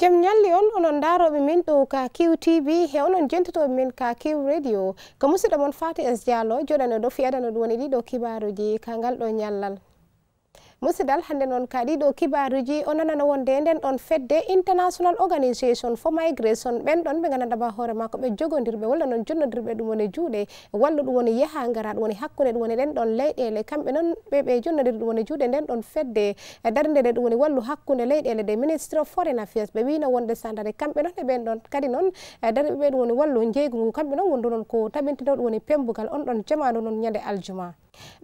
jam ñalli on onon daaroɓe min ɗo ka kiw tv he onon jentotoɓe min ka kiw radio ko musidɗo moon fati s dialo joɗano ɗo fiyadano ɗum woni ɗiɗo kibaruji ka ngal ɗo nyallal musidal hannde noon kaaɗi ɗo kibaruji o nanana wonde nden ɗon fedde international organisation for migration ɓen ɗon ɓe gandanɗaba hoore ma ko ɓe jogodirɓe walla noon jonnodirɓe ɗum woni juuɗe walla ɗum woni yaha garaɗum woni hakkude ɗum woni ɗen ɗon leyɗele kamɓe noon ɓe ɓe jonnodiri ɗum woni juuɗe nden ɗon fedde eh, darde nde ɗum woni wallu hakkude leyɗele de ministre of foreign affairs ɓe wino wonde sandare kamɓe noon e ɓen ɗon kadi noon eh, darɓeɓe ɗum woni wallu jeygu ngu kamɓe noon wondu noon ko taɓintino ɗum woni pembugal on ɗon jamanu noon ñande aljuma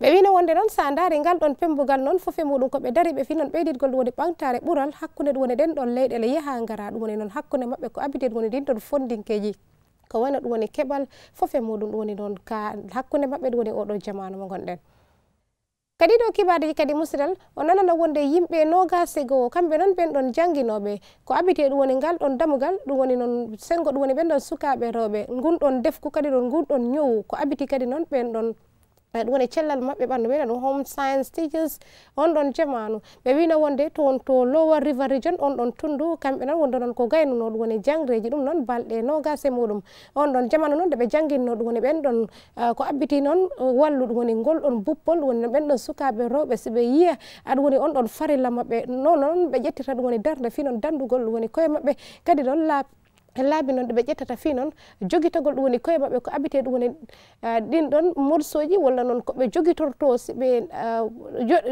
ɓe wino wonde noon sa daari ngal ɗon pembugal noon fofe muɗum koɓe dari ɓe finon ɓeydidgol woni ɓantare ɓural hakkude ɗum woni ɗen ɗon leyɗele yaha gara ɗum woni noon hakkude maɓɓe ko abidel woni ɗin ɗon fondinkeji ko wona ɗum woni keɓal fofe muɗum ɗum woni noon ka hakkude maɓɓe ɗum woni oɗo jamanu mo gonɗen kadi ɗo kibaruji kadi musidal o nanana wonde yimɓe nogase goho kamɓe noon ɓen ɗon jannginoɓe ko abite ɗum woni ngal ɗon damugal ɗum woni noon sengo ɗum woni ɓen ɗon sukaɓe rewɓe ngunɗon defgu kadi ɗon ngunɗon ñowu ko abiti kadi noon ɓen ɗon ay ɗum woni cellal maɓɓe ɓanndu meɗen home science teachers on ɗon jemanu ɓe wino wonde to won to lower river region on ɗon tundu kamɓe noon wonde noon ko gaynuno ɗum woni jangreji ɗum noon balɗe nogase muɗum on ɗon jamanu noon nde ɓe jangginno ɗum woni ɓen ɗon ko abbiti noon wallu ɗum woni ngol ɗon buppol ɗum woni ɓen ɗon sukaɓe rewɓe so ɓe yiya aɗum woni on ɗon farilla maɓɓe non noon ɓe ƴettita ɗum woni darde finoon dandugol ɗum woni koye maɓɓe kadi ɗon laaɓi laabi noon ɗoɓe ƴettata fi noon jogitagol ɗum woni koye maɓɓe ko abite ɗum woni ɗin ɗon morsoji walla noon koɓe jogitortoo siɓe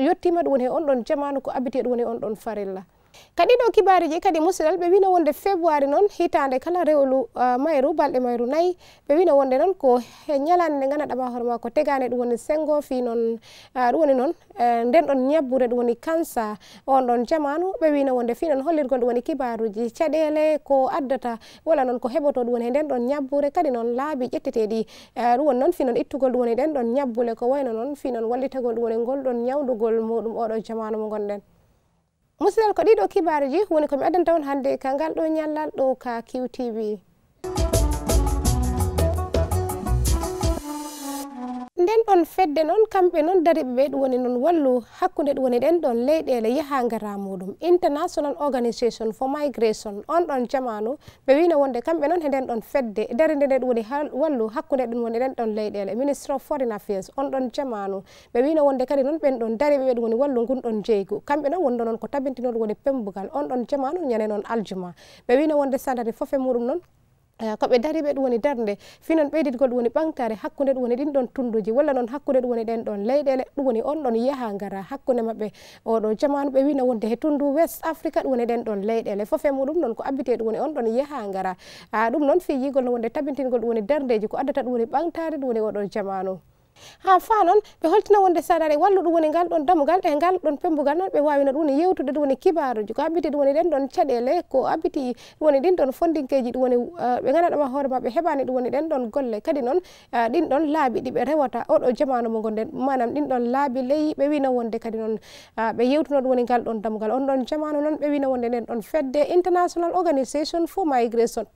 yettima ɗum woni e on ɗon jamanu ko abite ɗum woni e on ɗon farilla kadi ɗo kibariji kadi musidal ɓe wino wonde février noon hitande kala rewlu uh, mayru balɗe mayru nayyi ɓe wino wonde noon ko ñalande ganaɗama hoore ma ko tegane ɗum woni sengo fi noon uh, ɗum uh, woni noon uh, nden ɗon ñabbure ɗum woni kansa on ɗon jamanu ɓe wino wonde fi noon hollirgol ɗum woni kibaruji caɗele ko addata wala noon ko heɓoto ɗum woni e nden ɗon ñabbure kadi noon laabi ƴetteteɗi uh, ɗum uh, woni noon fi noon ittugol ɗum woni nden ɗon ñabbule ko wayno noon fi noon wallitagol ɗum woni ngol ɗon ñawdugol muɗum oɗo jamanu mo gonɗen musidal ko ɗiɗo kibaruji woni komi addanta on hannde kangal ɗo ñallal ɗo ka qtv nden ɗon fedde noon kamɓe noon dariɓe ɓe ɗum woni noon wallu hakkunde ɗum woni ɗen ɗon leyɗele yahangara muɗum international organisation for migration on ɗon jamanu ɓe wino wonde kamɓe noon e nden ɗon fedde darinde nde ɗum woni wallu hakkunde ɗum woni ɗen ɗon leyɗele ministre of foreign affairs on ɗon jamanu ɓe wino wonde kadi noon ɓen ɗon dariɓe ɓe ɗum woni wallu gunɗon jeygu kamɓe noon wonɗo noon ko tabintinoɗum woni pembugal on ɗon jamanu ñane noon aljuma ɓe wino wonde sandari foof e muɗum noon Eh, ko ɓe dari ɓe ɗum woni darde finon ɓeydidgol ɗum woni ɓamtare hakkunde ɗum woni ɗin ɗon tunduji walla noon hakkunde ɗum woni ɗen ɗon leyɗele ɗum woni on ɗon yaha gara hakkunde maɓɓe oɗo jamanu ɓe wino wonde he tundu west africa ɗum woni ɗen ɗon leyɗele fofe muɗum noon ko abbite ɗum woni on ɗon yaha gara ah, ɗum noon fiyigol no wonde tabintingol ɗum woni dardeji ko addata ɗum woni ɓamtare ɗum woni oɗo jamanu ha fa noon ɓe holtina wonde saɗare walluɗum woni ngal ɗon damugal e ngal ɗon pembugal noon ɓe wawino ɗum woni yewtude ɗum woni kibaruji ko abbiti ɗum woni ɗen ɗon caɗele ko abbiti woni ɗin ɗon fondinkeji ɗum woni uh, ɓe ganaɗoma hoore maɓɓe heɓani ɗum woni ɗen ɗon golle kadi noon uh, ɗin ɗon laaɓi ɗiɓe rewata oɗo jamanu mo gonɗen manam ɗin ɗon laaɓi leyi ɓe wino wonde kadi noon uh, ɓe yewtuno ɗum woni ngal ɗon damugal on ɗon jamanu noon ɓe wino wonde ɗen ɗon fedde international organisation for migration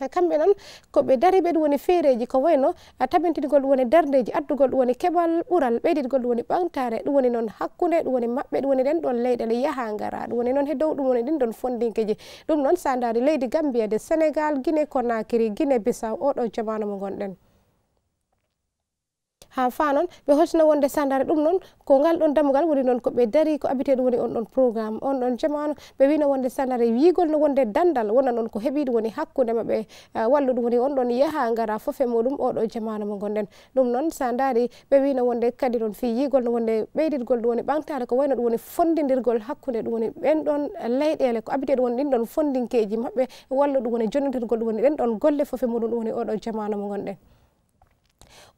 ha kamɓe noon koɓe dari ɓeɗ woni feereji ko wayno tabintingol ɗum woni dardeji addugol ɗum woni keɓal ɓural ɓeyɗitgol ɗum woni ɓamtare ɗum woni noon hakkude ɗum woni maɓɓe ɗum woni ɗen ɗon leyɗele yaha gara ɗum woni noon he dow ɗum woni ɗin ɗon fondinkeji ɗum noon sa daari leydi gambiya de sénégal guine konakiri guine bissaw oɗo jamanu mo gonɗen ha fa noon ɓe holsina wonde sandare ɗum noon ko ngal ɗon damugal woni noon koɓe daari ko abiteɗo woni on ɗon programme on ɗon jamanu ɓe wino wonde sandare wiigol no wonde dandal wona noon ko heeɓiɗo woni hakkude maɓe walluɗum woni on ɗon yaaha gara foofe muɗum oɗo jamanu mo gonɗen ɗum noon sa daari ɓe wino wonde kadi noon fi yigol no wonde ɓeyɗirgol ɗum woni ɓantare ko wayno ɗum woni fondidirgol hakkude ɗum woni ɓen ɗon leyɗele ko abiteɗo woni ɗin ɗon fondinkeji maɓɓe walluɗum woni jonodirgol ɗum woni ɗen ɗon golle foofe muɗum ɗum woni oɗo jamanu mo gonɗen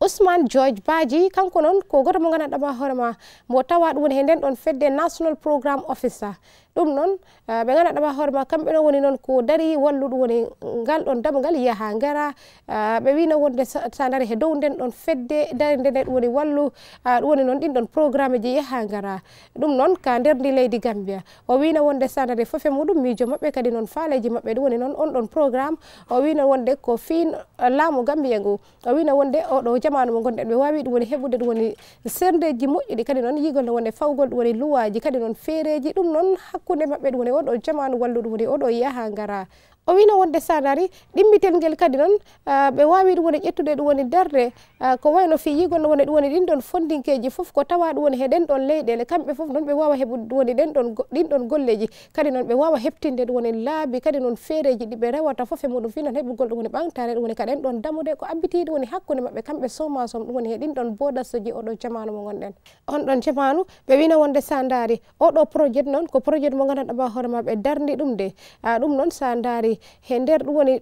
usman george baji kanko noon ko goto mo gandanɗama hoorema mo tawa ɗum woni he nden ɗon fedde national programme officer ɗum noon ah, ɓe gandaɗama hoore ma kamɓe noon woni noon ko dari walluɗum woni ngal ɗon damgal yaaha gara ah, ɓe wino wonde sa dari he dow nden ɗon fedde dari nde nde ɗum woni wallu ah, ɗum woni noon ɗin ɗon programme ji yaaha gara ɗum noon ka nderndi leydi gambia o wino wonde sa dari foof e muɗum mijo mabɓe kadi noon faaleji mabɓe ɗum woni noon on ɗon programme o wino wonde ko fiin laamu gambia ngu o wino wonde oɗo jamanu mo gonɗen ɓe wawi ɗum woni heɓude ɗum woni serndeji moƴƴuɗi kadi noon yigol ne wonde fawgol ɗum woni luwaji kadi noon feereji ɗum noon hakkunde maɓɓe ɗum woni oɗo jaman wallu ɗum woni oɗo yaha ngara o wino wonde sanari ɗimmitel ngel kadi noon ɓe wawi ɗum woni ƴettude ɗum woni darde ko wayno fiyigonno woni ɗum woni ɗinɗon fondinkeji foof ko tawa ɗum woni heɗen ɗon leyɗele kamɓe foof noon ɓe wawa heɓude ɗum woni ɗenɗon ɗinɗon golleji kadi noon ɓe wawa heɓtinde ɗum woni laabi kadi noon feereji ɗiɓe rewata foof e muɗum fi noon heɓugol ɗum woni ɓantare ɗum woni kaɗen ɗon damude ko abbitiɗe woni hakkude maɓɓe kamɓe somasom ɗum woni heɗinɗon boɗasoji oɗo jamanu mo gonɗen on ɗon jamanu ɓe wino wonde sa daari oɗo projet noon ko projet mo gandanɗama hoore maɓe darndi ɗum de ɗum noon sa daari woni he nder ɗum woni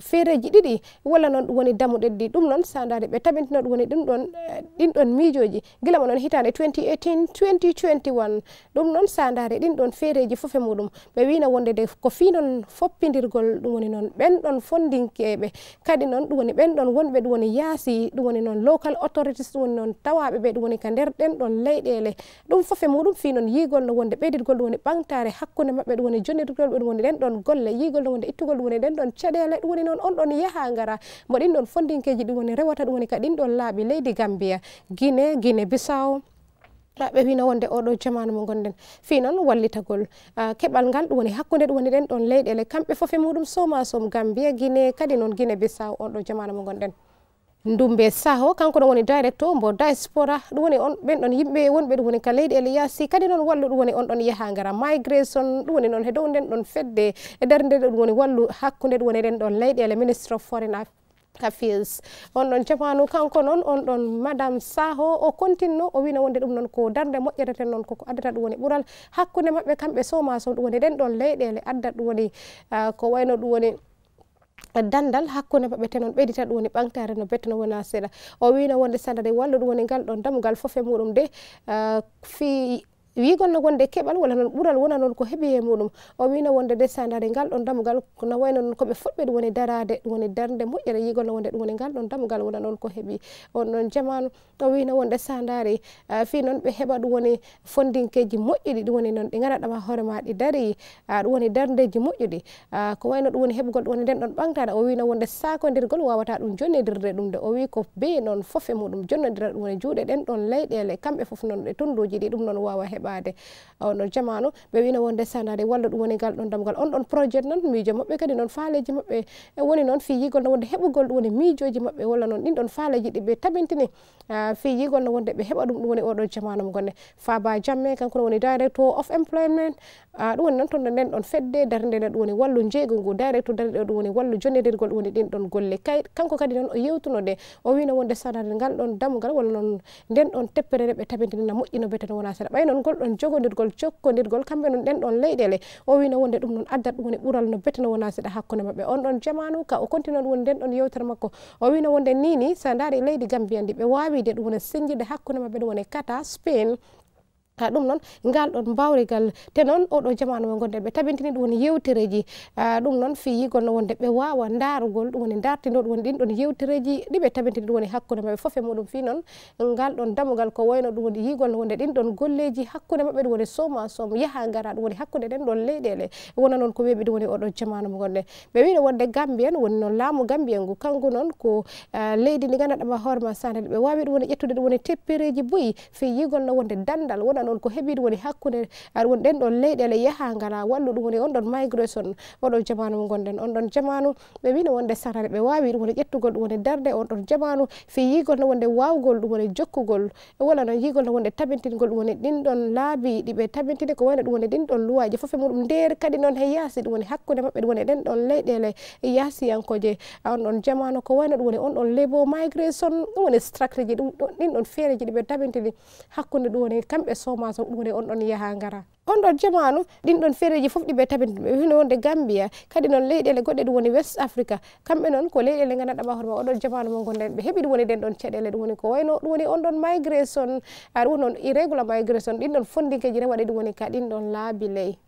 feereji ɗiɗi walla noon ɗum woni damuɗe ɗiɗi ɗum noon sandade ɓe taɓintina ɗum woni ɗum ɗon ɗin ɗon miijoji guilama noon hitande 2018 2021 ɗum noon sandade ɗin ɗon feereji fof e muɗum ɓe wino wonde de ko fi noon ɗum woni noon ɓen fondinkeɓe kadi noon ɗum woni ɓen wonɓe ɗum woni yaasi ɗum woni noon local autorities ɗum woni noon tawaɓe ɓe ɗum woni ka nder ɗen ɗon leyɗele ɗum fof e muɗum fi yigol no wonde ɓeyditgol ɗum woni ɓamtare hakkude mabɓe ɗum woni jonirgol ɓe ɗum woni ɗen golle yigol hunde ittugol ɗum woni ɗen ɗon caɗele ɗum woni noon on ɗon yaha gara mbo ɗin ɗon fondinkeji ɗum woni rewata ɗum woni ka ɗin ɗon laaɓi leydi gambia guine guine bisaw aɓe wino wonde oɗo jamanu mo gonɗen fi noon wallitagol keɓal ngal ɗum woni hakkude ɗum woni ɗen ɗon leyɗele kamɓe foof e muɗum soma som gambia guine kadi noon guine bisaw on ɗo jamanu mo gonɗen ndumbe saho kanko ɗon woni direct o mbo diaspora ɗum woni on ɓen ɗon yimɓe wonɓe ɗum woni ka leydi eliyasi kadi noon wallu ɗum woni on ɗon yaha gara migration ɗum woni noon he dow nden ɗon fedde e darnde ɗo ɗum woni wallu hakkude ɗum woni ɗen ɗon leyɗi ele ministre of foreign affairs on ɗon japanu kanko noon on ɗon madame saho o continue o wino wonde ɗum noon ko darde moƴƴereten noon koko addata ɗum woni ɓuural hakkude maɓɓe kamɓe somason ɗum woni ɗen ɗon leyɗele addat ɗum woni ko wayno ɗum woni dandal hakkunde maɓɓe te noon ɓeydita ɗum woni ɓantare no betta no wona seeɗa o wino wonde sandade walla ɗum woni ngal ɗon damugal foof e muɗum de ah, fi wigolno gonde keɓal wala noon ɓural wona noon ko heeɓi e muɗum o wino wonde descendare ngal ɗon damugal no wayno noon koɓe foɗɓe ɗum woni darade ɗum woni darde moƴƴere yigolno wonde ɗum woni ngal ɗon damugal wona noon ko heeɓi on noon jamanu o wino won descendare fi noon ɓe heɓa ɗum woni fondinkeji moƴƴuɗi ɗum woni noon ɗi ganaɗama hoorema ɗi dari ɗum woni dardeji moƴƴuɗi ko wayno ɗum woni heɓugol ɗum woni nden ɗon ɓangtade o wino wonde sakodirgol wawata ɗum jonnidirde ɗum de o wi ko bee noon foof e muɗum jonnodira ɗum woni juuɗe ɗen ɗon leyɗele kamɓe foof noon ɗe tunduji ɗi ɗum noon wawa heɓa heɓade onon jamanu ɓe wino wonde sanare walla ɗum woni ngal ɗon on ɗon projet noon miijo maɓɓe kadi noon faaleji maɓɓe woni noon fiyigol no wonde heɓugol ɗum woni miijoji maɓɓe walla noon ɗin ɗon faaleji ɗi ɓe tabintini fiyigol no wonde ɓe heɓa ɗum ɗum woni oɗo jamanu gonne faba jamme kanko woni directeur of employment ɗum woni noon toon nden ɗon fedde darde nde ɗum woni wallu jeeygu ngu directeur darde ɗum woni wallu jonnidirgol ɗum woni ɗin ɗon golle kay kanko kadi noon o yewtunode o wino wonde sanare ngal ɗon damgal walla noon nden ɗon teppere nde ɓe tabintinina moƴƴino beten wona seeɗa ɓay noon gol ɗon jogodirgol cokkodirgol kamɓe non ɗen ɗon leyɗele o wino wonde ɗum non addat ɗum woni ɓural no bete no wona seeɗa hakkunde maɓɓe on ɗon jamanu ka o continuon woni nden ɗon yewtere makko o wino wonde nini so daari leydi gambiya ndi ɓe wawide ɗum woni senjirde hakkunde maɓɓe ɗum woni kata spain ka ɗum noon ngal ɗon mbawrigal te noon oɗo jamanu mo gonden ɓe tabintini ɗum woni yewtereji ɗum noon fiyigolno wonde ɓe wawa darugol ɗum woni dartino ɗum woni ɗin ɗon yewtereji ɗiɓe tabintini ɗum woni hakkude maɓɓe foof e muɗum fi noon ngal ɗon damugal ko wayno ɗum woni yigolno wonde ɗin ɗon golleji hakkude maɓɓe ɗum woni soma som yaaha gara ɗum woni hakkude ɗen ɗon leyɗele wona noon ko weɓi ɗum woni oɗo jamanu mo gonɗen ɓe wino wonde gambien woni noon laamu gambien ngu kanngu noon ko leydi ndi ganduɗama hoorema sandede ɓe wawi ɗum woni ƴettude ɗum woni teppereji boyi fiyigolno wonde dandal wona nan on ko heɓiri woni hakkunde aɗa woni ɗen ɗon leyɗi ala yaha ngala wallu ɗum woni on ɗon migration oɗon jamanu mo gonɗen on ɗon jamanu ɓe wino wonde sarare ɓe wawi ɗum woni ƴettugol ɗum woni darde on ɗon jamanu feyigol no wonde wawgol ɗum woni jokkugol wala no yigol no wonde tabintingol ɗum woni ɗin ɗon laabi ɗiɓe tabintini ko wayno ɗum woni ɗin ɗon luwaji foof e muɗum nder kadi noon he yaasi ɗum woni hakkunde mabɓe ɗum woni ɗen ɗon leyɗele yaasiyankoje on ɗon jamanu ko wayno ɗum woni on ɗon lebo migration ɗum woni structure ji ɗum ɗin ɗon feereji ɗiɓe tabintini hakkunde ɗum woni kamɓe so sawma so ɗum nde on ɗon yaha gara on ɗon jamanu ɗin ɗon feereji foof ɗiɓe tabinɓe hunde wonde gambia kadi noon leyɗele goɗɗe ɗum woni west africa kamɓe noon ko leyɗele gandanɗama hoore ma oɗon jamanu mo gonden ɓe heeɓi ɗum woni ɗen ɗon caɗele ɗum woni ko wayno ɗum woni on ɗon migration a ɗum woni noon irrégular migration ɗin ɗon fondigueji re waɗe ɗum woni ka ɗin ɗon laabi ley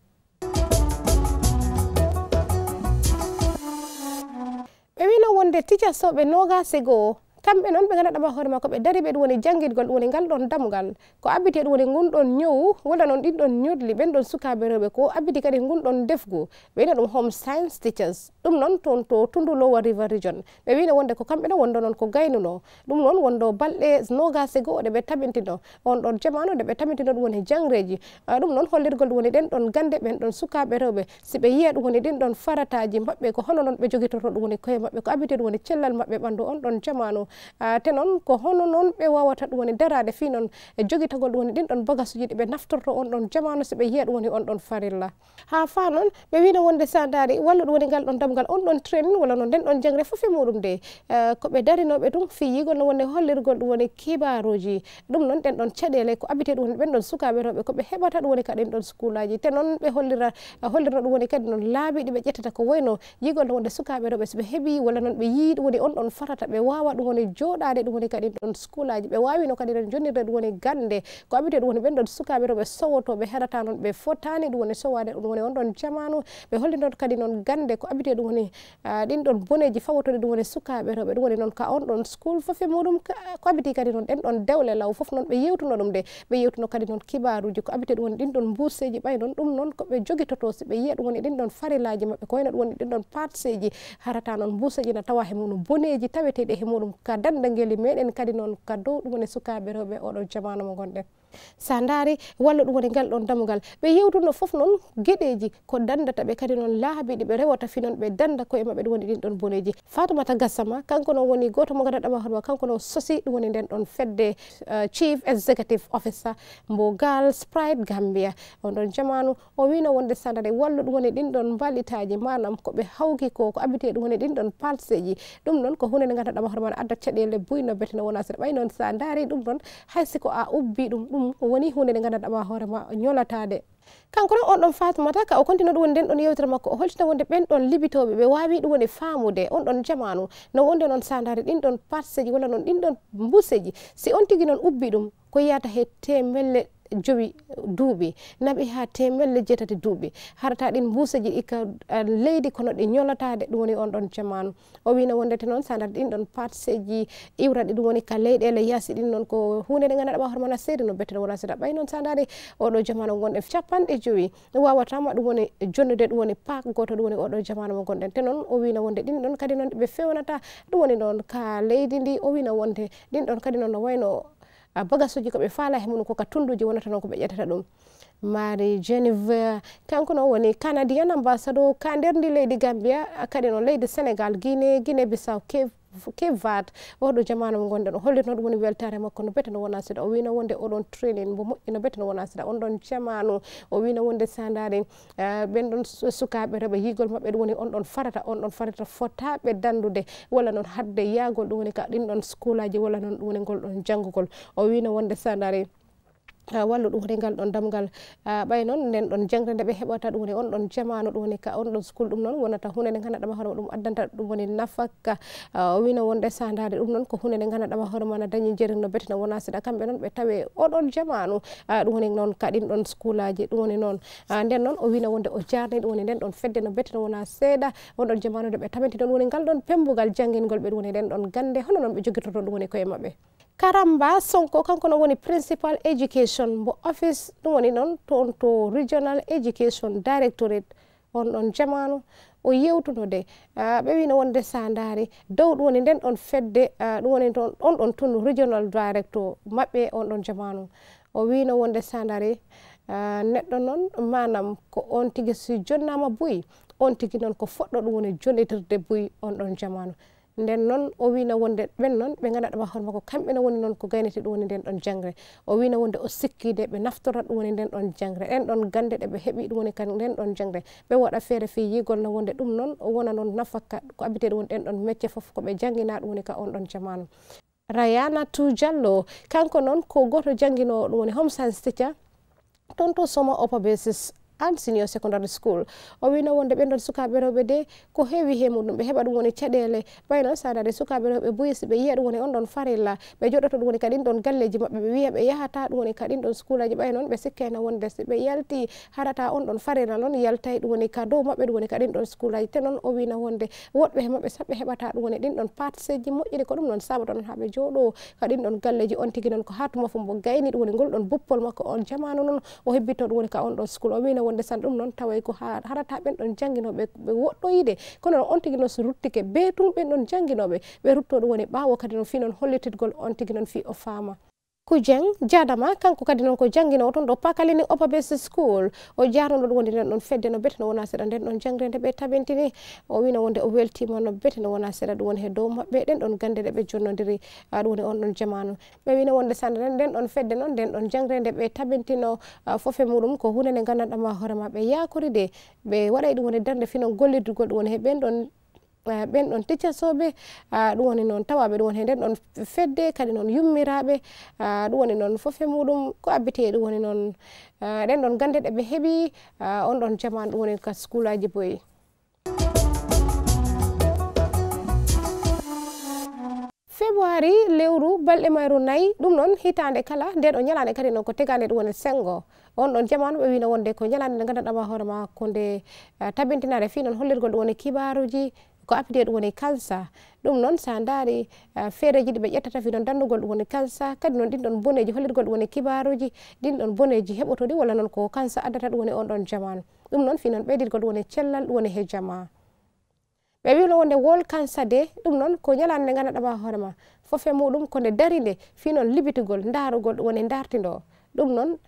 ɓe wino wonde tijasoɓe nogasegoo kamɓe noon ɓe ngannduɗa ma hoore makko ɓe dari ɓe ɗum woni jangirgol ɗum woni ngal ɗon damgal ko abbite ɗum woni ngonɗon ñowu walla noon ɗinɗon ñodli ɓen ɗon sukaɓe rewɓe ko abbiti kadi ngonɗon defgu ɓe wino ɗum home science teachers ɗum noon toon to tundu lowa river region ɓe wino wonde ko kamɓe noon wonɗo noon ko gaynuno ɗum noon wonɗo balɗe nogase goho ɗe ɓe tamintino on ɗon jamanu nde ɓe tamintino ɗum woni jangreji ɗum noon hollirgol ɗum woni ɗen ɗon gande ɓen ɗon sukaɓe rewɓe si ɓe yiya ɗum woni ɗin ɗon farataji maɓɓe ko hono noon ɓe jogitoto ɗum woni koye maɓɓe ko abbite ɗum woni cellal maɓɓe ɓanndu on ɗon jamanu te noon ko hono noon ɓe wawata ɗum woni darade fi noon e joguitagol ɗum woni ɗin ɗon bagas uji ɗi ɓe naftorto on ɗon jamanu so ɓe yiya ɗum woni on ɗon farilla ha fa noon ɓe wino wonde sadari walla ɗum woni ngal ɗon damgal on ɗon trainin walla noon nden ɗon jangre foof e muɗum de ko ɓe darinoɓe ɗum fi yigol no wonde hollirgol ɗum woni kibaruji ɗum noon ɗen ɗon caɗele ko abité ɗum woni ɓen ɗon sukaɓe roɓe ko ɓe heɓata ɗum woni kaɗen ɗon school aji te noon ɓe hollira hollirno ɗum woni kadi noon laabi ɗi ɓe ƴettata ko wayno yigol no wonde sukaɓe roɓe so ɓe heeɓi walla noon ɓe yiiɗi woni on ɗon farata ɓe wawa ɗum woni jooɗaade ɗum woni kadi ɗon school aji ɓe waawino kadi ɗen jonnirde ɗum woni gannde ko abite ɗum woni ɓen ɗon sukaaɓe to ɓe sowotoɓe herata noon ɓe fotaani ɗum woni sowaade ɗum woni on ɗon jamanu ɓe holli noon kadi noon gannde ko abite ɗum woni ɗin ɗon boneji fawotode ɗum woni sukaaɓe toɓe ɗum woni noon ka on ɗon school fof e muɗum ko abiti kadi noon ɗen ɗon dewle law fof noon ɓe yewtuno ɗum nde ɓe yewtuno kadi noon kibaruji ko abite ɗum woni ɗin ɗon buuseji ɓay noon ɗum noon koɓe jogitoto si ɓe yiya ɗum woni ɗin ɗon farilaji maɓɓe ko wayno ɗum woni ɗin ɗon patseji harata noon buuseji na tawa he muɗum boneji taweteɗe he muɗum ka danda ngeli meɗen kadi noon ka dow ɗum woni sukaɓe rewɓe oɗo jamanu mo gonɗen sa ndaare walla ɗum woni ngal ɗon damugal ɓe yewtuno fof noon geɗeji ko dandata ɓe kadi noon laabi ɗi ɓe rewata finoon ɓe danda koye maɓɓe ɗum woni ɗin ɗon boneji fatumata gassama kanko noon woni goto mo gandaɗama hoorema kanko noon sosi ɗum woni nden ɗon fedde eh, chief executive officer mbo gal sprite gambia onɗon jamanu o wino wonde sandare wallu ɗum woni ɗin ɗon mbalitaji manam koɓe hawki ko ko abite ɗum woni ɗin ɗon palseji ɗum noon ko hunde nde gandaɗama hoorema ne adda caɗele buyno betene wona sene ɓay noon sa daari ɗum ɗon haysi ko a ubbi ɗum ɗum woni hunde nde gandanɗa ma hoore ma ñolataade kanko noon on ɗon fatumata ka o continue ɗum woni nden ɗon yewtere makko o holtina wonde ɓen ɗon libitoɓe ɓe wawi ɗum woni famude on ɗon jamanu no wonde noon sandare ɗin ɗon parce ji walla noon ɗin ɗon buseji si on tigui noon ubbi ɗum ko yiyata he temelle jowi duuɓi naɓi ha temelle jeetati duuɓi harata ɗin buuseji ika leydi kono ɗi ñolotade ɗum woni on ɗon jamanu o wino wondete noon sadar ɗin ɗon patseji iwrade ɗum woni ka leyɗele yaasi ɗin noon ko hunde nde ganduɗaɓa hormana seedi no bettere wona seeda ɓay noon sadari oɗo jamanu gonɗen capanɗe joyi wawatama ɗum woni jonnude ɗum woni pak goto ɗum woni oɗo jamanu mo gonɗen te noon o wino wonde ɗin ɗon kadi noon ɓe fewnata ɗum woni noon ka leydi ndi o wino wonde ɗin ɗon kadi noon no wayno Ah, bagasoji ko fala faalahe mum ko ka tunduji wonata noon ko ɓe ƴettata ɗum mari genevieve kanko noon woni canadien ambassado ka nder ndi leydi gambia kadi noon leydi sénégal guiné guiné bissau kivat oɗo jamanu gonɗe ɗo hollitno ɗum woni weltare makko no bete no wona seeɗa o wino wonde oɗon trainin mo moƴƴi no bete no wona seeɗa on ɗon jamanu o wino wonde sandari eh, ɓen ɗon sukaɓe reɓa yigol mabɓe ɗum woni on ɗon farata on ɗon farata fotaɓe dandude walla noon hadde yagol ɗum woni ka ɗin ɗon school aji walla noon ɗum woni gol ɗon janggugol o wino wonde sandari wallu ɗum hodengal ɗon damgal ɓay noon nden ɗon jangde nde ɓe heɓata ɗum woni on ɗon jamanu ɗum woni ka on ɗon school ɗum noon wonata hunde nde gandaɗama hoorema ɗum addanta ɗum woni nafakka wino wonde sandade ɗum noon ko hunde nde gandaɗama hoorema na dañi jeri no bete no wona seeɗa kamɓe noon ɓe tawe oɗon jamanu ɗum woni noon kaɗin ɗon school aji ɗum woni noon nden noon o wino wonde o jarni ɗum woni nden ɗon fedde no bete no wona seeɗa wonɗon jamanu nde ɓe tameti noon woni ngal ɗon pembugal jangingol ɓe ɗum woni nden ɗon gande hono noon ɓe joguitoto ɗum woni koye maɓɓe karamba sonko kanko no woni principal education mbo office ɗum woni noon toon to regional education directorate on ɗon jamanu o yewtunode ah, ɓe wino wonde sandare dow ɗum woni nden ɗon fedde ah, ɗum woni ton on ɗon tunno regional directo maɓɓe on ɗon jamanu o wino wonde sandare ah, neɗɗo noon manam ko on tigui si jonnama boyi on tigui noon ko fuɗɗo ɗum woni jonitirde boyi on ɗon jamanu nden noon o wino wonde ɓen noon ɓe ganduɗa ɗuma hoore makko kamɓe ne woni noon ko gayniti ɗum woni nden ɗon jangre o wino wonde o sikkide ɓe naftorta ɗum woni nden ɗon jangre ɗen ɗon gande ɗe ɓe heeɓi ɗum woni kan nden ɗon jangre ɓe waɗa feere fe yigol no wonde ɗum noon o wona noon nafaka ko abiteɗe woni ɗen ɗon métier foof ko ɓe jangguina ɗum woni ka on ɗon jamanu rayana tou diallo kanko noon ko goto jangguinowo ɗum woni homme sense tica toon to soma opobesis an senior secondary school o wino wonde ɓendon sukaɓe rewɓe de ko heewi he muɗum ɓe heɓa ɗum woni caɗele ɓay noon sa dade sukaɓe rewɓe boyis ɓe yiya ɗum woni on ɗon farilla ɓe joɗoto ɗum woni kadi ɗon galleji mabɓe ɓe wiya ɓe yahata ɗum woni kadi ɗon school aji ɓay noon ɓe sikkeno wonde si ɓe yalti haɗata on ɗon farilla noon yaltay ɗum woni ka dow mabɓe ɗum woni kadi ɗon school aji te noon o wino wonde woɗɓe he mabɓe sapɓe heɓata ɗum woni ɗin ɗon patse ji moƴƴiri ko ɗum noon sabata noon ha ɓe jooɗo kadi ɗon galleji on tigui noon ko hatumafo mo gayni ɗum woni ngol ɗon boppol makko on jamanu noon o hebbitto ɗum woni ka on ɗon school o wino wonde san ɗum noon tawa ko harata ɓen ɗon jannginoɓe ɓe woɗɗoyide kono on tigui noon so ruttike be tum ɓen ɗon jannginoɓe ɓe ruttoɗo woni ɓawo kadi noon fi noon hollitidgol on tigui noon fi o faama kujen jadama kanko kadi noon ko jangguinowo toon ɗo pakaline opabes school o jarono ɗo wonde nden ɗon fedde no bete no wona seeɗa nden ɗon jangre nde ɓe tabintini o wino wonde o weltima no bete no wona seeɗa ɗum woni he dow maɓɓe ɗen ɗon gande ɗe ɓe jonnodiri ɗum woni on ɗon jamanu ɓe wino wonde sanden nden ɗon fedde noon nden ɗon jangre nde ɓe tabintino foofe muɗum ko hunde nde gandanɗama hoorema ɓe yakori de ɓe waɗay ɗum woni darde fino gollidugol ɗum woni he ɓen ɗon Eh, ɓen ɗon teccasoɓe ah, ɗum woni noon tawaɓe ɗum woni nden ɗon fedde kadi noon yummiraɓe ah, ɗum woni noon fofe muɗum ko abbite ɗum woni noon ah, ɗen ɗon gande ɗeɓe heeɓi on ɗon jaman ɗum woni ka school aji boyi febroari lewru balɗe mayru nayyi ɗum noon hitande kala nde ɗo ñalande kadi noon ko tegande ɗum woni sengo on ɗon jamanu ɓe wino wonde ko ñalande nde gandanɗama hoorema ko nde tabintinare fi noon hollirgol ɗum woni kibaruji ko abde ɗum woni cancer ɗum noon sa daari ah, feereji ɗi ɓe ƴettata fi noon danndugol ɗum woni cancer kadi noon ɗin ɗon boneji hollirgol ɗum woni kibaruji ɗin ɗon boneji heɓotoɗi walla noon ko cancer addata ɗum woni on ɗon jamanu ɗum noon fi noon ɓeydirgol ɗum woni cellal ɗum woni he jama ɓe wi lo wonde wol cancer de ɗum noon ko ñalande ngannaɗama hoorema fofe muɗum ko nde dari nde fi noon libitigol ndaarugol ɗum woni dartindo ɗum noon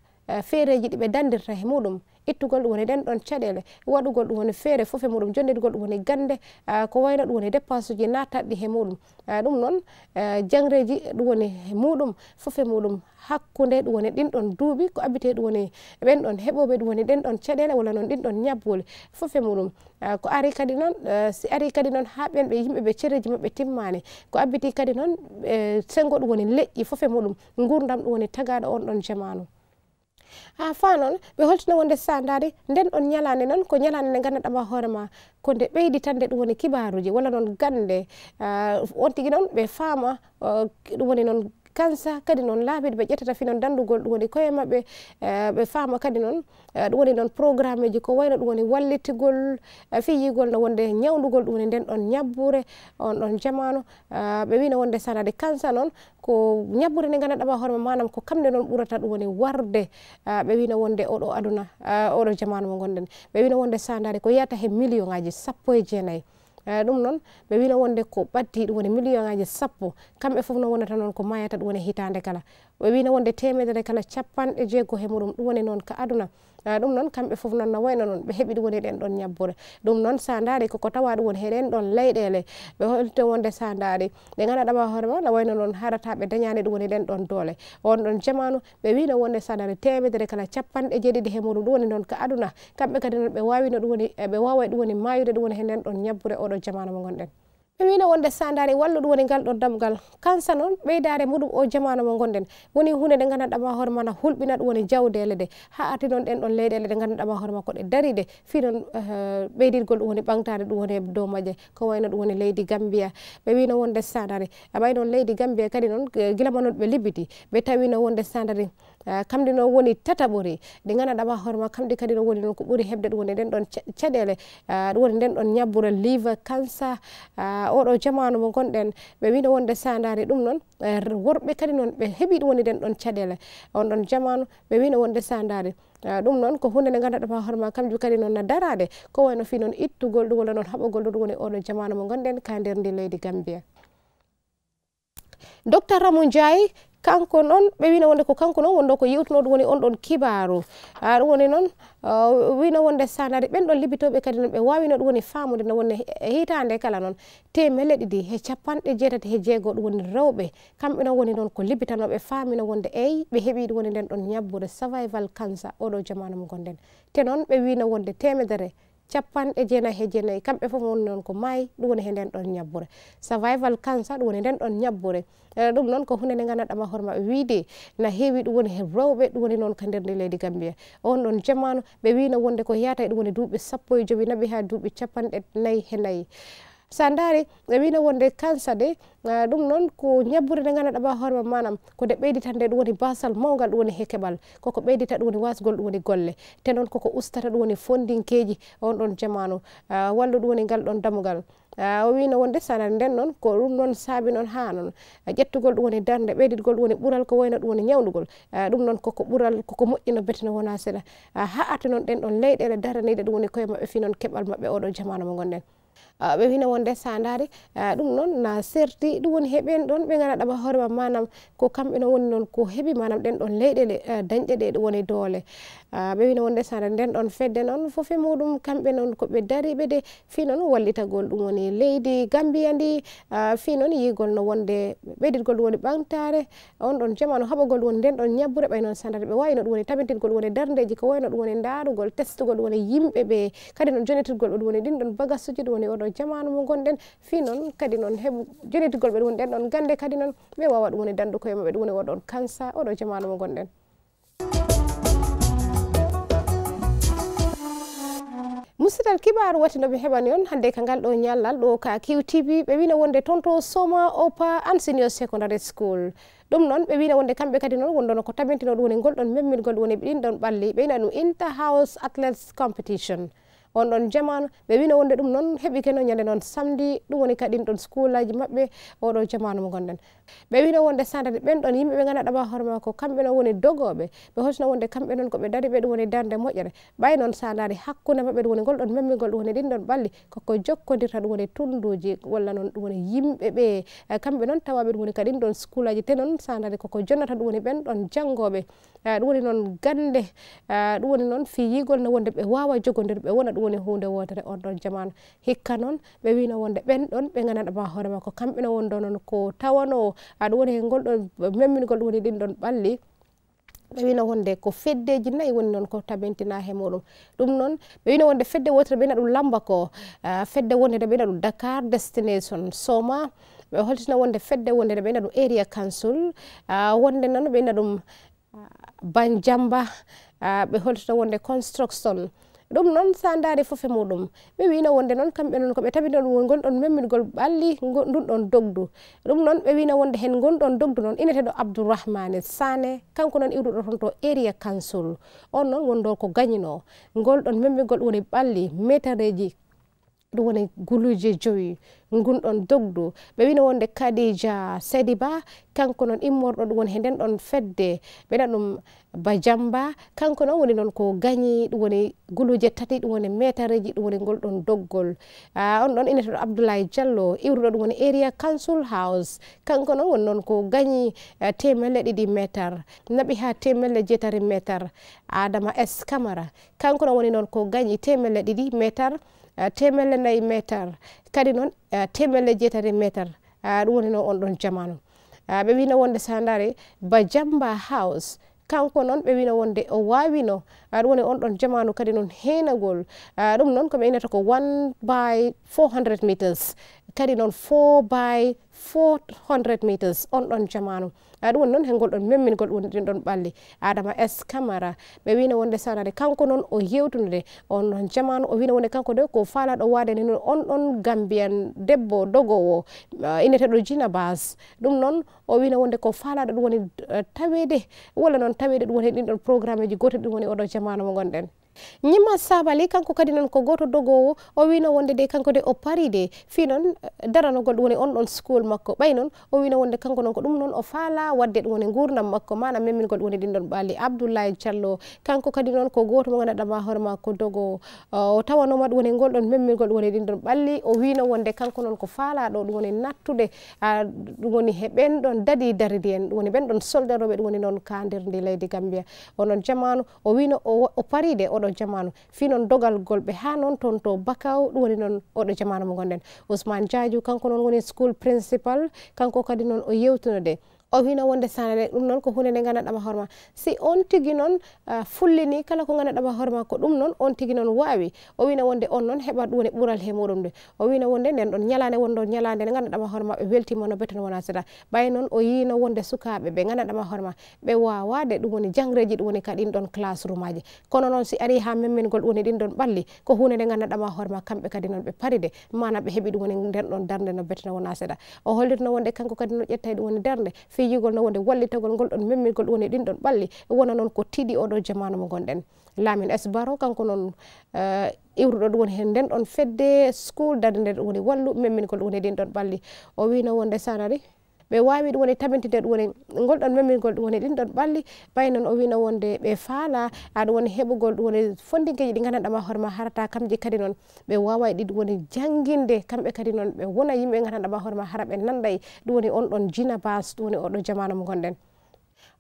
feereji ɗi ɓe dandirta he muɗum ittugol ɗum woni ɗen ɗon caɗele waɗugol ɗum woni feere foof e muɗum jonndidgol ɗum woni gannde ko wayno ɗum woni dépense ji naataɗɗi he muɗum ɗum noon jangreji ɗum woni muɗum foof e muɗum hakkunde ɗum woni ɗin ɗon duuɓi ko abbitee ɗum woni ɓen ɗon heɓoɓe ɗum woni ɗen ɗon caɗele walla noon ɗin ɗon ñabbuli foof e muɗum ko ari kadi noon si ari kadi noon ha ɓen ɓe yimɓeɓe cereji maɓɓe timmani ko abbiti kadi noon sengo ɗum woni leƴƴi foof e muɗum gurdam ɗum woni tagaɗo on ɗon jamanu ha fa noon ɓe holtino wonde sandade nden on ñalande noon ko ñalande nde gandaɗama hoorema ko nde ɓeydi tan nde ɗum woni kibaruji walla noon gande on tigui noon ɓe faama ɗum woni noon kansa kadi noon laabiɗe ɓe ƴettata fi noon danndugol ɗum woni koye maɓɓe e, ɓe faama kadi noon e, ɗum woni noon programme ji ko wayno ɗum woni wallitigol e, fiyigol no wonde ñawdugol ɗum woni nden ɗon ñabbure on ɗon jamanu ɓe wino wonde sanade kansa noon ko ñabbure nde ngannduɗama hoorema manam ko kamnde noon ɓurata ɗum woni warde ɓe wino wonde oɗo aduna oɗo jamanu mo gonɗen ɓe wino wonde sandare ko yata he million ngaji sappo e jeenayyi eyi eh, ɗum noon ɓe wino wonde ko ɓaddiɗo woni million ngaji sappo kamɓe foof no wonata noon ko mayata ɗum woni hitande kala ɓe wino wonde temedere kala capanɗe jeego he muɗum ɗum woni noon ka aduna a ɗum noon kamɓe fof noon no wayno noon ɓe heɓi ɗum woni ɗen ɗon ñabbure ɗum noon sa ndaari koko tawa ɗum woni heɗen ɗon leyɗele ɓe holte wonde sa ndaari ɓe gannaɗama hoorema no wayno noon harata ɓe dañani ɗum woni ɗen ɗon doole on ɗon jamanu ɓe wino wonde sa ndaari temedere kala capanɗe jeeɗiɗi he muɗum ɗum woni noon ko aduna kamɓe kadi noon ɓe wawino ɗum woni ɓe waway ɗum woni mayude ɗum woni henen ɗon ñabbure oɗo jamanu mo gonɗen ɓe wino wonde sandare walla ɗum woni ngal ɗon damgal kansa noon ɓeydare muɗum o jamanu mo gonɗen woni hunde nde gandanɗama hoorema na hulɓina ɗum woni jawdele de ha arti noon ɗen ɗon leyɗele ɗe gandanɗama hoorema ko ɗe daariɗe fi noon eh, ɓeydirgol ɗum woni ɓantade ɗum woni dow maƴƴe ko wayno ɗum woni leydi gambia ɓe wino wonde sandare ɓay noon leydi gambia kadi noon eh, guila ma noon ɓe libbiti ɓe tawino wonde sandare Eh, kamɗi noon woni tata ɓuuri ɗi ganduɗama hoorema kamɗi kadi no woni noon ko ɓuuri hebde ɗum woni ɗen ɗon ceɗele eh, ɗum woni nden ɗon ñabbure livre cancer eh, oɗo jamanu mo gonɗen ɓe wino wonde sandari ɗum noon worɓe kadi noon ɓe heeɓi ɗum woni ɗen ɗon caɗele on ɗon jamanu ɓe wino wonde sandari ɗum noon ko hunde nde ganduɗama hoorema kamju kadi noon no darade ko wayno fi noon ittugol ɗum walla noon haɓogol ɗo ɗum woni oɗo jamanu mo gonɗen ka nder ndi leydi gambia docteur ramou ndiaye kanko noon ɓe wino wonde ko kanko noon wonɗo ko yewtunoɗum woni on ɗon kibaru a ah, ɗum woni noon ah, wino wonde sanare ɓen ɗon libbitoɓe kadi noon ɓe wawino ɗum woni famude no woni hitande kala noon temele ɗiɗi he capanɗe jeetati he jeego ɗum woni rewɓe kamɓe noon woni noon ko libbitanoɓe famino wonde eyyi ɓe heeɓi ɗum woni nden ɗon ñabbude survival cancer oɗo jamanu mo gonɗen te noon ɓe wino wonde temedere capanɗe jeenayyi he jeenayyi kamɓe fof woni noon ko maayi ɗum woni he nden ɗon ñabbure survival cancer ɗum woni nden ɗon ñabbure ee ɗum noon ko hunde nde ngannduɗama hoore maɓɓe wiide na heewi ɗum woni he rewɓe ɗum woni noon ko nder nde leydi gambiya on ɗon jamanu ɓe wino wonde ko yeyata e ɗum woni duuɓe sappo e joyi naɓi haa duuɓe capanɗe nayyi he nayyi so ndaari e wino wonde cancer de ɗum noon ko ñabbure nde ngannduɗaɓa hoorema manam kode ɓeyditan nde ɗum woni basal mawgal ɗum woni he keɓal koko ɓeydita ɗum woni wasgol ɗum woni golle te noon koko ustata ɗum woni fondinkeji on ɗon jamanu walla ɗum woni ngal ɗon damugal o wino wonde sana nden noon ko ɗum noon saabi noon ha noon ƴettugol ɗum woni darde ɓeyditgol ɗum woni ɓural ko wayno ɗum woni ñawɗugol ɗum noon koko ɓural koko moƴƴino betene wona seeɗa ha ata noon ɗen ɗon leyɗele daraniɗe ɗum woni koye maɓɓe fi noon keɓal maɓɓe oɗo jamanu mo gonɗen ɓe wina wonde sandare ɗum noon na serti ɗum woni heɓen ɗon ɓe gana ɗama hoorema manam ko kamɓe no woni noon ko heeɓi manam ɗen ɗon leyɗele dañƴe ɗe ɗum woni doole Ah, ɓewino wonde saare nden ɗon fedde noon fofi muɗum kamɓe noon koɓe dariɓe de fi noon wallitagol ɗum woni leydi gambiya ndi ah, fi noon yigol no wonde ɓeydirgol ɗum woni ɓantare on ɗon jamanu haɓagol ɗum woni nden ɗon ñabbure ɓay noon sandare ɓe wawino ɗum woni tabintirgol woni dardeji ko wayno ɗum woni ndarugol testugol woni yimɓe ɓe kadi noon jonitirgol ɓe ɗum woni ɗin ɗon bagas uji ɗum woni oɗo jamanu mo gonɗen fi noon kadi noon heɓu jonitirgol ɓe ɗum woni ɗen ɗon gande kadi noon ɓe wawa ɗum woni dandu koye maɓɓe ɗum woni oɗon cancer oɗo jamanu mo gonɗen caggal kibaru wati noɓe heɓani on hannde ka ngal ɗo ñallal ɗo ka kiwtibi ɓe wina wonde toon to soma opa an senior secondary school ɗum noon ɓe wina wonde kamɓe kadi noon wondono ko tabintino ɗum woni ngol ɗon memmilgol ɗum woni ɓiɗin ɗon ɓalli ɓe wina ɗum inter house athletes competition on ɗon jamanu ɓe wino wonde ɗum noon heɓi keno ñande noon samedi ɗum woni kadi ɗon school aji maɓɓe oɗo jamanu mo gonɗen ɓe wino wonde sandade ɓen ɗon yimɓe ɓe ganduɗa ɗaɓa hoore ko kamɓe noon woni dogoɓe ɓe hosno wonde kamɓe noon koɓe dari ɓe ɗum woni darde moƴƴere ɓay noon sandade hakkude maɓɓe ɗum woni golɗon mammigol ɗum woni ɗin ɗon ɓalli koko jokkodirta ɗum woni tunduji walla noon ɗum woni yimɓe ɓe kamɓe noon tawaɓe ɗum woni kadi ɗon school aji te noon sandade koko jonnata ɗum woni ɓen ɗon janggoɓe ɗum woni noon gande ɗum woni noon fiyigol no wonde ɓe wawa jogodir ɓe wona ɗum woni hunde wotere on ɗon jamanu hikka noon ɓe wino wonde ɓen ɗon ɓe ganaɗa ma hoore makko kamɓe no wonɗo noon ko tawano aɗum woni hengol ɗon memmingol ɗum woni ɗin ɗon ɓalli ɓe wino wonde ko feddeji nayyi woni noon ko tabintina he muɗum ɗum noon ɓe wino wonde fedde wotere ɓena ɗum lamba ko fedde wondede ɓena ɗum dakar destination soma ɓe holtina wonde fedde wondede ɓena ɗum aria council wonde noon ɓena ɗum banjamba ɓe holtina wonde construction ɗum noon sa ndaari fof e muɗum mi wino wonde noon kamɓe noon koɓe tabi non won gonɗon memmitgol ɓalli ndunɗon dogdu ɗum noon ɓe wino wonde hen gonɗon dogdu noon ineteɗo abdourahmane sane kanko noon iwruɗo toon to aria cancel on noon wondo ko gañino ngolɗon memmigol woni ɓalli métareji ɗum woni guluje joyi gunɗon dogɗo ɓe wino wonde kadija sadi ba kanko noon immorɗo ɗum woni he nden ɗon fedde ɓeɗan ɗum ba jamba kanko noon woni noon ko gañi ɗum woni guluje tati ɗum woni métareji ɗum woni ngolɗon doggol on ɗon ineteɗo abdoulaye diallo iwruɗo ɗum woni area council house kanko noon woni noon eh, ko gañi temelle ɗiɗi métare naɓi ha temelle jeetati métare adama es camara kanko noon woni noon ko gañi temelle ɗiɗi métare Ah, temelle nayi métar kadi noon ah, temelle jeetati e métar ah, ɗum woni noon on ɗon jamanu ɓe wino wonde sandare ba jamba house kanko noon ɓe wino wonde o wawino ɗum woni on ɗon jamanu kadi noon henagol ɗum noon ko ɓe inata ko one by 400 meters kadi noon fou by 400 meters on ɗon jamanu a ɗum woni noon hengol ɗon memmingol woni ɗin ɗon ɓalli adama s camara ɓe wino wonde sarade kanko noon o yewtunde on ɗon jamanu o wino wonde kanko de ko falaɗo wadeni noon on ɗon gambiyan debbo dogowo uh, ineteɗo jinabas ɗum noon o wino wonde ko falaɗo ɗum woni uh, tawede walla noon tawede ɗum woni ɗin ɗon programme ji gotel ɗum woni oɗo jamanu mo gonɗen ñimma sabali kanko kadi noon ko goto dogowo o wino wonde de kanko de o paari de fi noon eh, daranogol ɗum woni on ɗon school makko ɓay noon o wino wonde kanko noon ko ɗum noon o faala wadde ɗum woni gurdam makko manam memmingol ɗum woni ɗin ɗon ɓaali abdoulaye diallo kanko kadi noon ko goto mo ganduɗama hoore ma ko dogowo eh, o tawanoma ɗum woni gol ɗon memmingol ɗum woni ɗin ɗon ɓalli o wino wonde kanko noon ko faala ɗo ɗum woni nattude ɗum woni he ɓen ɗon dadi daridi en ɗum woni ɓen ɗon soldaroɓe ɗum woni noon kandirndi leydi gambia onon jamanu o wino o pariide oɗo oɗo jamanu fi noon dogal golɓe ha noon toon to bakaw ɗum woni noon oɗo jamanu mo gonɗen ousmane diadiou kanko noon woni school principal kanko kadi noon o yewtinode o wino wonde sane nde ɗum noon ko hunde nde gandanɗama hoorema si on tigui noon fullini kala ko gandanɗama hoorema ko ɗum noon on tigui noon wawi o wino wonde on noon heeɓa ɗum woni ɓuural he muɗum nde o wino wonde nden ɗon ñalade wonɗo ñalade nde gandanɗama hoorema ɓe weltima no beten wona seeɗa ɓay noon o yino wonde sukaɓe ɓe gandanɗama hoorema ɓe wawade ɗum woni jangreji ɗum woni ka ɗin ɗon classeroom aji kono noon si ari ha memmingol ɗum woni ɗin ɗon ɓalli ko hunde nde gandanɗama hoorema kamɓe kadi noon ɓe paride mana ɓe heeɓi ɗum woni nden ɗon darde no betene wona seeɗa o hollirno wonde kanko kadi no ƴettay ɗum woni darde fiyigol no wonde wallitagol ngol ɗon memmigol woni ɗin ɗon ɓalli wona noon ko tiiɗi oɗo jamanu mo gonɗen lamin sbaro kanko noon eh, iwruɗo ɗum woni hen nden ɗon fedde school dade nde ɗum woni wallu memmingol ɗum woni ɗin ɗon ɓalli o wino wonde sanari ɓe wawi ɗum woni tamintide ɗum woni golɗon memigol ɗum woni ɗinɗon ɓalli ɓay noon o wino wonde ɓe faala aɗum woni heɓugol ɗum woni fondinkeji ɗi gandanɗama hoorema harata kamji kadi noon ɓe wawa ɗiɗ woni jangguinde kamɓe kadi noon ɓe wona yimɓe gandanɗama hoorema hara ɓe nanday ɗum woni on ɗon jina bas ɗum woni oɗo jamanu mo gonɗen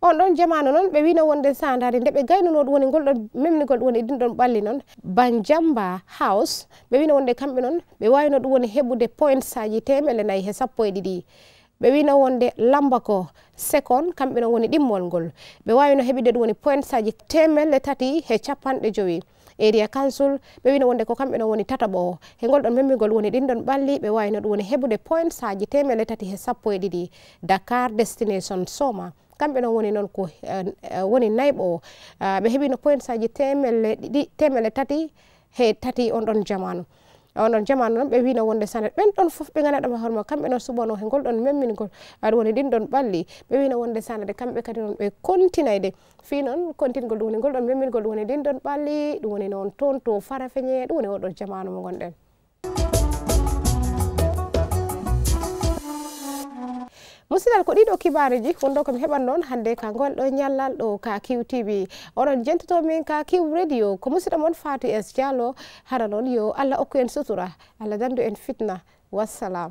on ɗon jamanu noon ɓe wino wonde sandari nde ɓe gaynuno ɗum woni golɗon memnigol ɗum woni ɗinɗon ɓalli noon ban jamba house ɓe wino wonde kamɓe noon ɓe wawino ɗum woni heɓude point saji temelle nayyi he sappo e ɗiɗi ɓe wino wonde lamba ko second kamɓe no woni ɗimmol ngol ɓe wawino heɓide ɗum woni point saji temelle tati he capanɗe joyi aria council ɓe wino wonde ko kamɓe no woni tata ɓoo he ngol ɗon memmigol woni ɗin ɗon ɓalli ɓe wawino ɗum woni heɓude point saji temelle tati he sappo e ɗiɗi dakar destination soma kamɓe noon woni noon ko eh, woni nayɓo o ah, ɓe heɓino point saji temelle ɗiɗi temelle tati he tati on ɗon jamanu onon jamanu noon ɓe wino wonde sanet ɓen ɗon foof ɓe ganaɗama hoorema kamɓe noon suɓono he ngol ɗon memminigol aɗa woni ɗin ɗon ɓalli ɓe wino wonde sanede kamɓe kadi noon ɓe continayde fi noon continigol ɗum woni ngol ɗon memminigol ɗum woni ɗin ɗon ɓalli ɗum woni noon toon to farafeñe ɗum woni oɗo jamanu mo gonɗen musidal ko ɗiɗo kibariji hunde komi heɓan noon hannde ka golɗo ñallal ɗo ka kiw tv oɗon jentoto ka kiw radio ko musidɗo moon fatou es dialo hara noon yo allah okku en sutura allah dandu en fitna wassalam